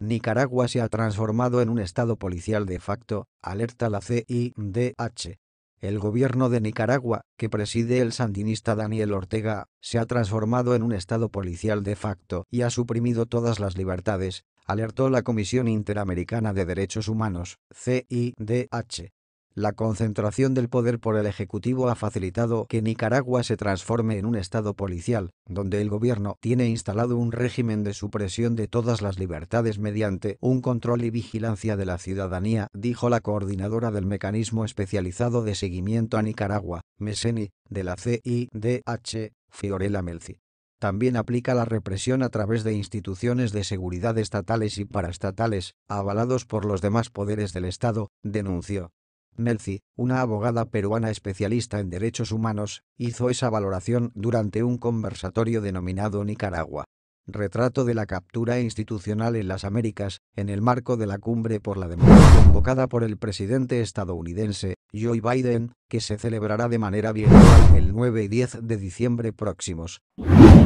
Nicaragua se ha transformado en un estado policial de facto, alerta la CIDH. El gobierno de Nicaragua, que preside el sandinista Daniel Ortega, se ha transformado en un estado policial de facto y ha suprimido todas las libertades, alertó la Comisión Interamericana de Derechos Humanos, CIDH. La concentración del poder por el Ejecutivo ha facilitado que Nicaragua se transforme en un Estado policial, donde el gobierno tiene instalado un régimen de supresión de todas las libertades mediante un control y vigilancia de la ciudadanía, dijo la coordinadora del Mecanismo Especializado de Seguimiento a Nicaragua, Meseni, de la CIDH, Fiorella Melzi. También aplica la represión a través de instituciones de seguridad estatales y paraestatales, avalados por los demás poderes del Estado, denunció. Melzi, una abogada peruana especialista en derechos humanos, hizo esa valoración durante un conversatorio denominado Nicaragua. Retrato de la captura institucional en las Américas, en el marco de la cumbre por la democracia convocada por el presidente estadounidense, Joe Biden, que se celebrará de manera virtual el 9 y 10 de diciembre próximos.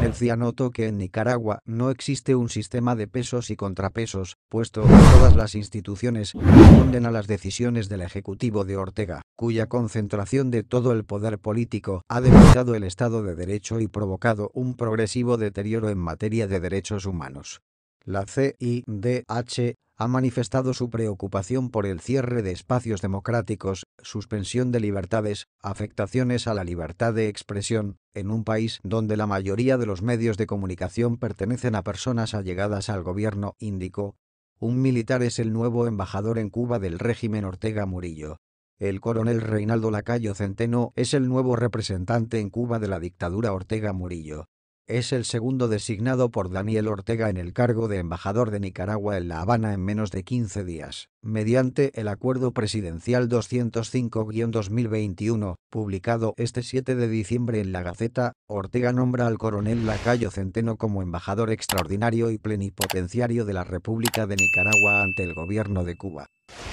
El CIA notó que en Nicaragua no existe un sistema de pesos y contrapesos, puesto que todas las instituciones responden a las decisiones del Ejecutivo de Ortega, cuya concentración de todo el poder político ha debilitado el Estado de Derecho y provocado un progresivo deterioro en materia de derechos humanos. La CIDH ha manifestado su preocupación por el cierre de espacios democráticos, suspensión de libertades, afectaciones a la libertad de expresión, en un país donde la mayoría de los medios de comunicación pertenecen a personas allegadas al gobierno, indicó. Un militar es el nuevo embajador en Cuba del régimen Ortega Murillo. El coronel Reinaldo Lacayo Centeno es el nuevo representante en Cuba de la dictadura Ortega Murillo. Es el segundo designado por Daniel Ortega en el cargo de embajador de Nicaragua en La Habana en menos de 15 días, mediante el Acuerdo Presidencial 205-2021, publicado este 7 de diciembre en la Gaceta, Ortega nombra al coronel Lacayo Centeno como embajador extraordinario y plenipotenciario de la República de Nicaragua ante el gobierno de Cuba.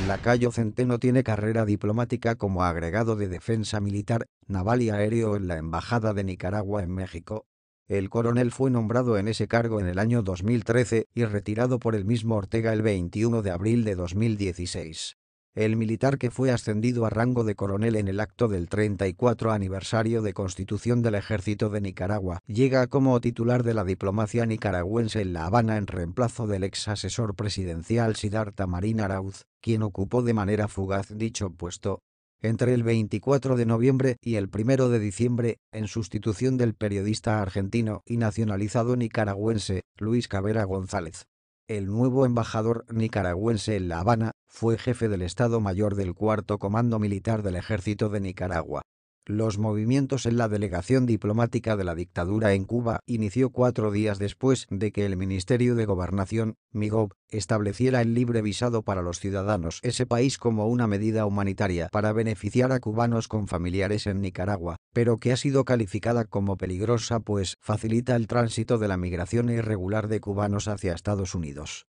Lacayo Centeno tiene carrera diplomática como agregado de defensa militar, naval y aéreo en la Embajada de Nicaragua en México, el coronel fue nombrado en ese cargo en el año 2013 y retirado por el mismo Ortega el 21 de abril de 2016. El militar que fue ascendido a rango de coronel en el acto del 34 aniversario de constitución del ejército de Nicaragua llega como titular de la diplomacia nicaragüense en La Habana en reemplazo del ex asesor presidencial Sidarta Marín Arauz, quien ocupó de manera fugaz dicho puesto, entre el 24 de noviembre y el 1 de diciembre, en sustitución del periodista argentino y nacionalizado nicaragüense, Luis Cabrera González. El nuevo embajador nicaragüense en La Habana fue jefe del Estado Mayor del Cuarto Comando Militar del Ejército de Nicaragua. Los movimientos en la delegación diplomática de la dictadura en Cuba inició cuatro días después de que el Ministerio de Gobernación, MIGOB, estableciera el libre visado para los ciudadanos ese país como una medida humanitaria para beneficiar a cubanos con familiares en Nicaragua, pero que ha sido calificada como peligrosa pues facilita el tránsito de la migración irregular de cubanos hacia Estados Unidos.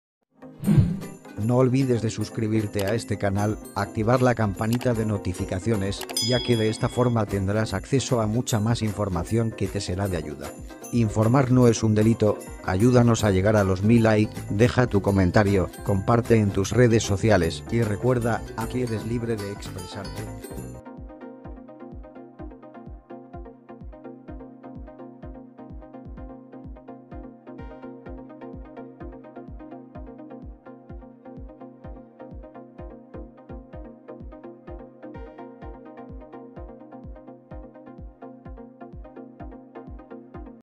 No olvides de suscribirte a este canal, activar la campanita de notificaciones, ya que de esta forma tendrás acceso a mucha más información que te será de ayuda. Informar no es un delito, ayúdanos a llegar a los mil likes. deja tu comentario, comparte en tus redes sociales y recuerda, aquí eres libre de expresarte.